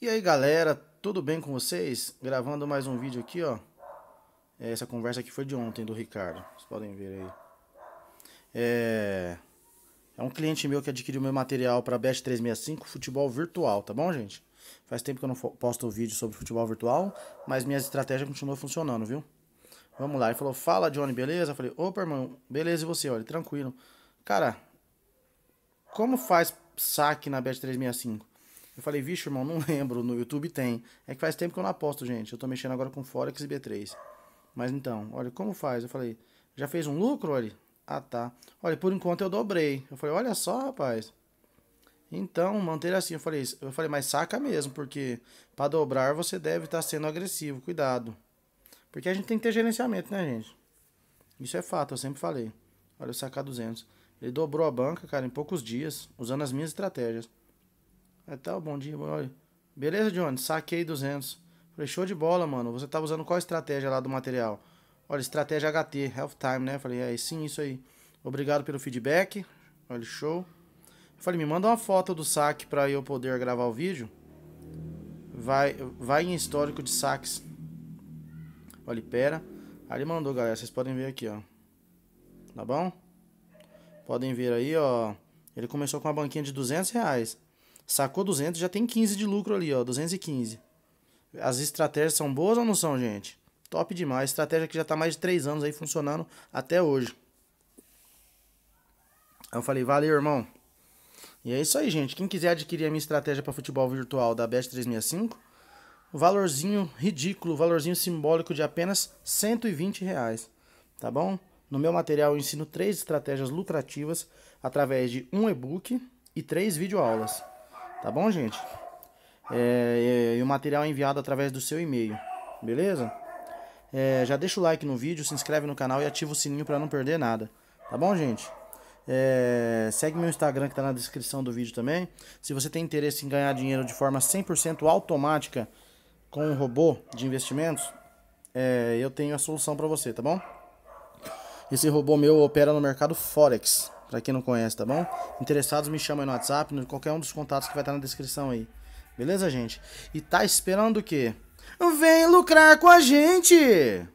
E aí galera, tudo bem com vocês? Gravando mais um vídeo aqui, ó. É, essa conversa aqui foi de ontem do Ricardo, vocês podem ver aí. É, é um cliente meu que adquiriu meu material para Best 365 futebol virtual, tá bom, gente? Faz tempo que eu não posto vídeo sobre futebol virtual, mas minhas estratégias continuam funcionando, viu? Vamos lá, ele falou, fala Johnny, beleza? Eu falei, opa irmão, beleza e você? Olha, tranquilo. Cara, como faz saque na Bet365? Eu falei, vixe, irmão, não lembro, no YouTube tem. É que faz tempo que eu não aposto, gente. Eu tô mexendo agora com Forex e B3. Mas então, olha, como faz? Eu falei, já fez um lucro, olha? Ah, tá. Olha, por enquanto eu dobrei. Eu falei, olha só, rapaz. Então, manter assim. Eu falei, eu falei, mas saca mesmo, porque para dobrar você deve estar tá sendo agressivo, cuidado. Porque a gente tem que ter gerenciamento, né, gente? Isso é fato, eu sempre falei. Olha, eu sacar 200. Ele dobrou a banca, cara, em poucos dias, usando as minhas estratégias. É tal, tá, bom dia, olha. Beleza, Johnny? Saquei 200. Falei, show de bola, mano. Você tava tá usando qual estratégia lá do material? Olha, estratégia HT, Health Time, né? Falei, é, sim, isso aí. Obrigado pelo feedback. Olha, show. falei, me manda uma foto do saque pra eu poder gravar o vídeo. Vai, vai em histórico de saques. Olha, pera. Aí ele mandou, galera. Vocês podem ver aqui, ó. Tá bom? Podem ver aí, ó. Ele começou com uma banquinha de 200 reais. Sacou 200, já tem 15 de lucro ali, ó, 215. As estratégias são boas ou não são, gente? Top demais, estratégia que já tá mais de 3 anos aí funcionando até hoje. Aí eu falei, valeu, irmão. E é isso aí, gente. Quem quiser adquirir a minha estratégia para futebol virtual da Best 365, valorzinho ridículo, valorzinho simbólico de apenas 120 reais, tá bom? No meu material eu ensino três estratégias lucrativas através de um e-book e três videoaulas. Tá bom, gente? É, é, e o material é enviado através do seu e-mail, beleza? É, já deixa o like no vídeo, se inscreve no canal e ativa o sininho para não perder nada. Tá bom, gente? É, segue meu Instagram que tá na descrição do vídeo também. Se você tem interesse em ganhar dinheiro de forma 100% automática com um robô de investimentos, é, eu tenho a solução para você, tá bom? Esse robô meu opera no mercado Forex. Pra quem não conhece, tá bom? Interessados me chamam no WhatsApp, no qualquer um dos contatos que vai estar na descrição aí. Beleza, gente? E tá esperando o quê? Vem lucrar com a gente!